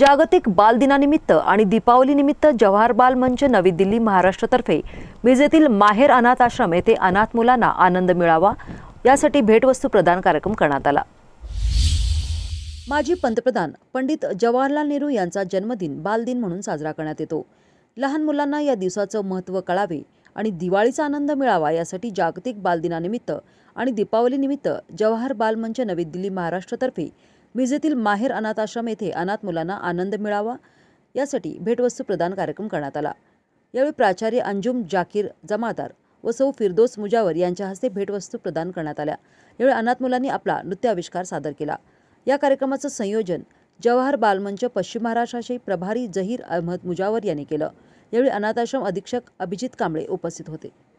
जागतिक बाल दिनानिमित्त आणि दीपावलीनिमित्त जवाहर बाल मंच नवी दिल्ली तर्फे विजेतील माहेर अनाथ आश्रम येथे अनाथ मुलांना आनंद मिळावा यासाठी भेटवस्तू प्रदान कार्यक्रम करण्यात आला माजी पंतप्रधान पंडित जवाहरलाल नेहरू यांचा जन्मदिन बालदिन म्हणून साजरा करण्यात येतो लहान मुलांना या दिवसाचं महत्त्व कळावे आणि दिवाळीचा आनंद मिळावा यासाठी जागतिक बालदिनानिमित्त आणि दीपावलीनिमित्त जवाहर बाल मंच नवी दिल्ली महाराष्ट्रतर्फे विजेतील माहेर अनाथाश्रम येथे अनाथ मुलांना आनंद मिळावा यासाठी भेटवस्तू प्रदान कार्यक्रम करण्यात आला यावेळी प्राचार्य अंजुम जाकीर जमादार व सौ फिरदोस मुजावर यांच्या हस्ते भेटवस्तू प्रदान करण्यात आल्या यावेळी अनाथ मुलांनी आपला नृत्याविष्कार सादर केला या कार्यक्रमाचं संयोजन जवाहर बालमंच पश्चिम महाराष्ट्राचे प्रभारी जहीर अहमद मुजावर यांनी केलं यावेळी अनाथाश्रम अधीक्षक अभिजित कांबळे उपस्थित होते